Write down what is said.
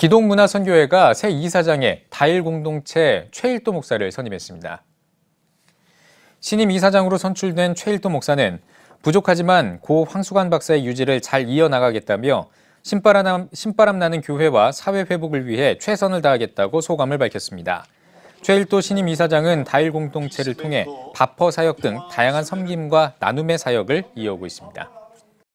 기독문화선교회가 새 이사장에 다일 공동체 최일도 목사를 선임했습니다. 신임 이사장으로 선출된 최일도 목사는 부족하지만 고 황수관 박사의 유지를 잘 이어나가겠다며 신바람, 신바람 나는 교회와 사회 회복을 위해 최선을 다하겠다고 소감을 밝혔습니다. 최일도 신임 이사장은 다일 공동체를 통해 바퍼 사역 등 다양한 섬김과 나눔의 사역을 이어오고 있습니다.